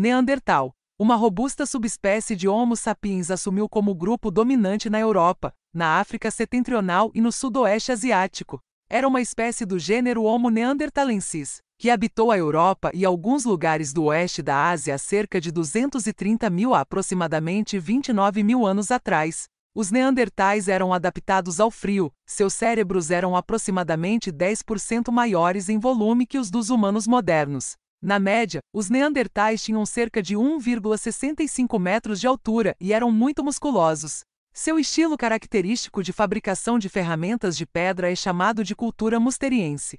Neandertal. Uma robusta subespécie de Homo sapiens assumiu como grupo dominante na Europa, na África setentrional e no sudoeste asiático. Era uma espécie do gênero Homo neanderthalensis, que habitou a Europa e alguns lugares do oeste da Ásia há cerca de 230 mil a aproximadamente 29 mil anos atrás. Os neandertais eram adaptados ao frio, seus cérebros eram aproximadamente 10% maiores em volume que os dos humanos modernos. Na média, os neandertais tinham cerca de 1,65 metros de altura e eram muito musculosos. Seu estilo característico de fabricação de ferramentas de pedra é chamado de cultura musteriense.